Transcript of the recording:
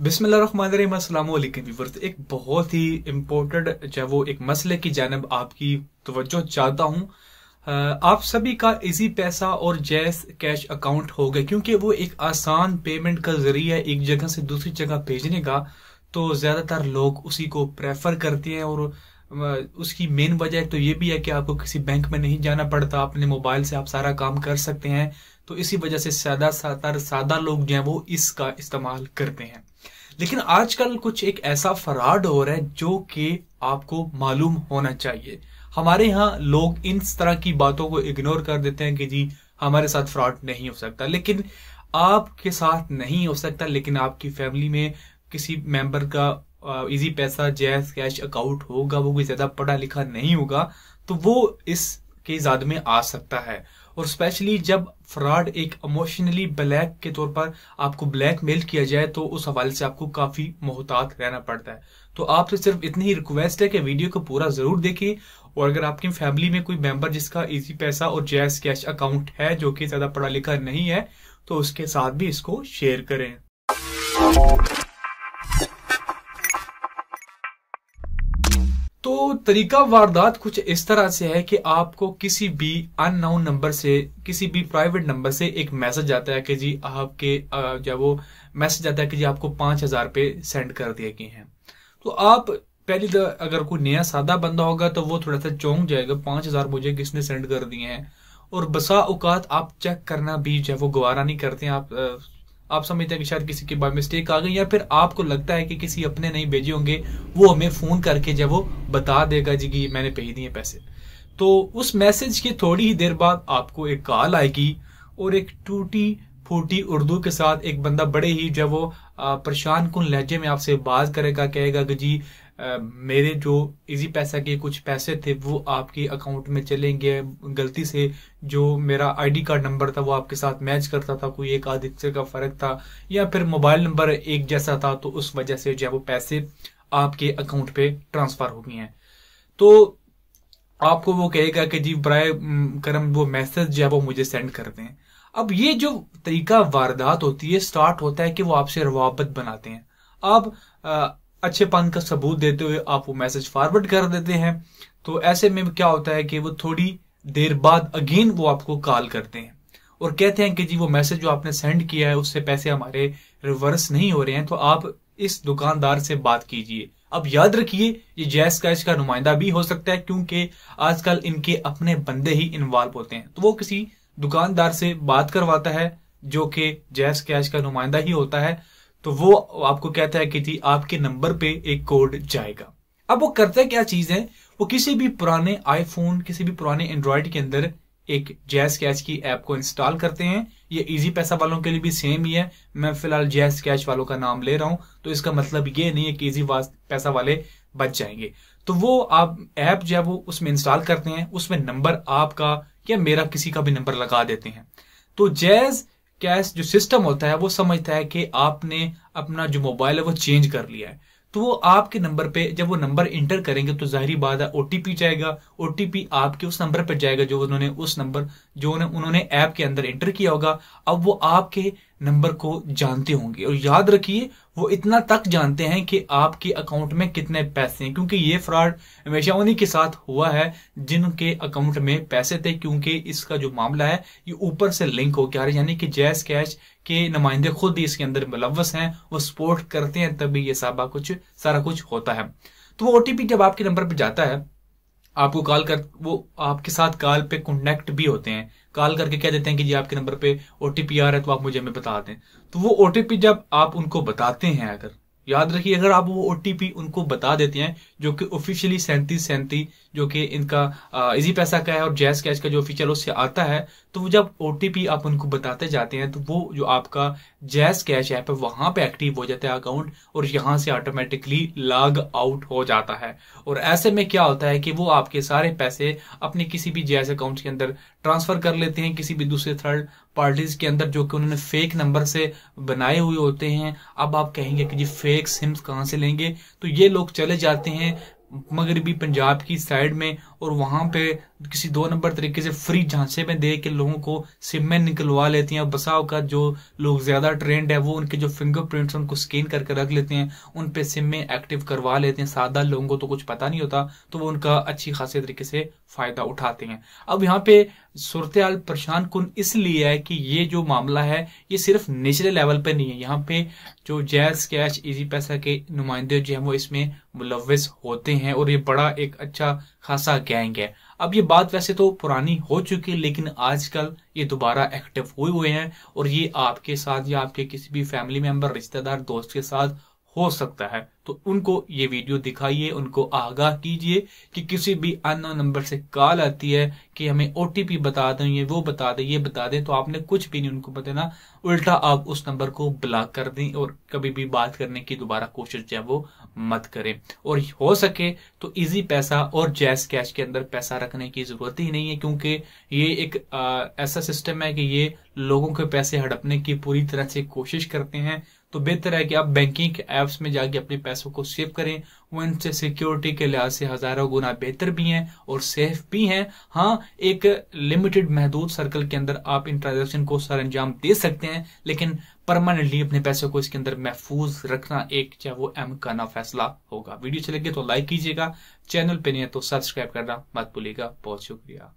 बिसमीम एक बहुत ही इम्पोर्टेंट जो वो एक मसले की जानब आपकी तवज्जो चाहता हूँ आप सभी का इजी पैसा और जैस कैश अकाउंट हो गया क्योंकि वो एक आसान पेमेंट का जरिया एक जगह से दूसरी जगह भेजने का तो ज़्यादातर लोग उसी को प्रेफर करते हैं और उसकी मेन वजह तो ये भी है कि आपको किसी बैंक में नहीं जाना पड़ता अपने मोबाइल से आप सारा काम कर सकते हैं तो इसी वजह से ज्यादा सादा लोग जो हैं वो इसका इस्तेमाल करते हैं लेकिन आजकल कुछ एक ऐसा फ्रॉड हो रहा है जो कि आपको मालूम होना चाहिए हमारे यहाँ लोग इन तरह की बातों को इग्नोर कर देते हैं कि जी हमारे साथ फ्रॉड नहीं हो सकता लेकिन आपके साथ नहीं हो सकता लेकिन आपकी फैमिली में किसी मेंबर का इजी पैसा जैस कैश अकाउंट होगा वो कोई ज्यादा पढ़ा लिखा नहीं होगा तो वो इस के याद में आ सकता है और स्पेशली जब फ्रॉड एक इमोशनली ब्लैक के तौर पर आपको ब्लैक मेल किया जाए तो उस हवाले से आपको काफी मोहतात रहना पड़ता है तो आपसे तो सिर्फ इतनी ही रिक्वेस्ट है कि वीडियो को पूरा जरूर देखें और अगर आपकी फैमिली में कोई मेंबर जिसका इजी पैसा और जैस कैश अकाउंट है जो कि ज्यादा पढ़ा लिखा नहीं है तो उसके साथ भी इसको शेयर करें तरीका वारदात कुछ इस तरह से है कि आपको किसी भी अननाउन नंबर से किसी भी प्राइवेट नंबर से एक मैसेज आता है कि जी आपके जब वो मैसेज आता है कि जी आपको पांच हजार पे सेंड कर दिए गए हैं तो आप पहली अगर कोई नया सादा बंदा होगा तो वो थोड़ा सा चौंक जाएगा पांच हजार मुझे किसने सेंड कर दिए हैं और बसा औकात आप चेक करना भी जो वो गवारा नहीं करते आप आप समझते हैं कि शायद किसी की बाई मिस्टेक आ गई या फिर आपको लगता है कि किसी अपने नहीं भेजे होंगे वो हमें फ़ोन करके जब वो बता देगा जी कि मैंने भेज दिए पैसे तो उस मैसेज के थोड़ी ही देर बाद आपको एक कॉल आएगी और एक टूटी फूटी उर्दू के साथ एक बंदा बड़े ही जब वो परेशान कुन लहजे में आपसे बात करेगा कहेगा कि जी मेरे जो इजी पैसा के कुछ पैसे थे वो आपके अकाउंट में चले गए गलती से जो मेरा आईडी कार्ड नंबर था वो आपके साथ मैच करता था कोई एक आदित्य का फर्क था या फिर मोबाइल नंबर एक जैसा था तो उस वजह से जो है वो पैसे आपके अकाउंट पे ट्रांसफर हो गए हैं तो आपको वो कहेगा कि जी ब्राय करम वो मैसेज जो है वो मुझे सेंड कर दें अब ये जो तरीका वारदात होती है स्टार्ट होता है कि वो आपसे रवाबत बनाते हैं अब अच्छेपन का सबूत देते हुए आप वो मैसेज फॉरवर्ड कर देते हैं तो ऐसे में क्या होता है कि वो थोड़ी देर बाद अगेन वो आपको कॉल करते हैं और कहते हैं कि जी वो मैसेज जो आपने सेंड किया है उससे पैसे हमारे रिवर्स नहीं हो रहे हैं तो आप इस दुकानदार से बात कीजिए अब याद रखिए ये जैस कैश का नुमाइंदा भी हो सकता है क्योंकि आजकल इनके अपने बंदे ही इन्वॉल्व होते हैं तो वो किसी दुकानदार से बात करवाता है जो कि जैस कैश का नुमाइंदा ही होता है तो वो आपको कहता है कि जी आपके नंबर पे एक कोड जाएगा अब वो करता क्या चीज है वो किसी भी पुराने आईफोन किसी भी पुराने एंड्रॉयड के अंदर एक जैस कैच की ऐप को इंस्टॉल करते हैं ये इजी पैसा वालों के लिए भी सेम ही है मैं फिलहाल जैस कैच वालों का नाम ले रहा हूं तो इसका मतलब ये नहीं है कि इजी पैसा वाले बच जाएंगे तो वो आप ऐप जो है वो उसमें इंस्टॉल करते हैं उसमें नंबर आपका या मेरा किसी का भी नंबर लगा देते हैं तो जैज कैश जो सिस्टम होता है वो समझता है कि आपने अपना जो मोबाइल है वो चेंज कर लिया है तो वो आपके नंबर पे जब वो नंबर इंटर करेंगे तो जाहिर बात है ओटीपी जाएगा ओटीपी आपके उस नंबर पर जाएगा जो उन्होंने उस नंबर जो उन्होंने ऐप के अंदर इंटर किया होगा अब वो आपके नंबर को जानते होंगे और याद रखिए वो इतना तक जानते हैं कि आपके अकाउंट में कितने पैसे हैं क्योंकि ये फ्रॉड हमेशा उन्हीं के साथ हुआ है जिनके अकाउंट में पैसे थे क्योंकि इसका जो मामला है ये ऊपर से लिंक हो गया यानी कि जैस कैश के नुमाइंदे खुद ही इसके अंदर मुलवस हैं वो सपोर्ट करते हैं तभी ये साबा कुछ सारा कुछ होता है तो वो ओटीपी जब आपके नंबर पर जाता है आपको कॉल कर वो आपके साथ कॉल पे कनेक्ट भी होते हैं कॉल करके कह देते हैं कि जी आपके नंबर पे ओटीपी आ रहा है तो आप मुझे हमें बता दें तो वो ओटीपी जब आप उनको बताते हैं अगर याद रखिए अगर आप वो ओटीपी उनको बता देते हैं जो कि ऑफिशियली सैंतीस सैंतीस जो कि इनका इजी पैसा का है और जैस कैश का जो फीचर उससे आता है तो जब ओ आप उनको बताते जाते हैं तो वो जो आपका जैस कैश ऐप है वहां पे एक्टिव हो जाता है अकाउंट और यहां से ऑटोमेटिकली लॉग आउट हो जाता है और ऐसे में क्या होता है कि वो आपके सारे पैसे अपने किसी भी जैस अकाउंट के अंदर ट्रांसफर कर लेते हैं किसी भी दूसरे थर्ड पार्टीज के अंदर जो कि उन्होंने फेक नंबर से बनाए हुए होते हैं अब आप कहेंगे कि जी फेक सिम्स कहाँ से लेंगे तो ये लोग चले जाते हैं मगरबी पंजाब की साइड में और वहां पे किसी दो नंबर तरीके से फ्री झांसे में दे के लोगों को सिम में निकलवा लेती हैं और का जो लोग ज्यादा ट्रेंड है वो उनके जो फिंगरप्रिंट्स उनको स्कैन करके रख लेते हैं उन पे सिम में एक्टिव करवा लेते हैं सादा लोगों को तो कुछ पता नहीं होता तो वो उनका अच्छी खासे तरीके से फायदा उठाते हैं अब यहाँ पे सूरत हाल परेशान कन इसलिए है कि ये जो मामला है ये सिर्फ निचले लेवल पर नहीं है यहाँ पे जो जैज कैश इजी पैसा के नुमाइंदे जो है वो इसमें मुलविस होते हैं और ये बड़ा एक अच्छा खासा गैंग अब ये बात वैसे तो पुरानी हो चुकी है लेकिन आजकल ये दोबारा एक्टिव हुए हुए हैं और ये आपके साथ या आपके किसी भी फैमिली मेंबर रिश्तेदार दोस्त के साथ हो सकता है तो उनको ये वीडियो दिखाइए उनको आगाह कीजिए कि किसी भी अन्य नंबर से कॉल आती है कि हमें ओ बता दें ये वो बता दें ये बता दें तो आपने कुछ भी नहीं उनको बताना उल्टा आप उस नंबर को ब्लॉक कर दें और कभी भी बात करने की दोबारा कोशिश जो वो मत करें और हो सके तो इजी पैसा और जैस कैश के अंदर पैसा रखने की जरूरत ही नहीं है क्योंकि ये एक आ, ऐसा सिस्टम है कि ये लोगों के पैसे हड़पने की पूरी तरह से कोशिश करते हैं तो बेहतर है कि आप बैंकिंग ऐप्स में जाके अपने पैसों को सेव करें वो इनसे सिक्योरिटी के लिहाज से हजारों गुना बेहतर भी हैं और सेफ भी हैं हाँ एक लिमिटेड महदूद सर्कल के अंदर आप इन ट्रांजेक्शन को सर अंजाम दे सकते हैं लेकिन परमानेंटली अपने पैसों को इसके अंदर महफूज रखना एक चाहे वो अहम करना फैसला होगा वीडियो चले तो लाइक कीजिएगा चैनल पर नहीं है तो सब्सक्राइब करना मत भूलिएगा बहुत शुक्रिया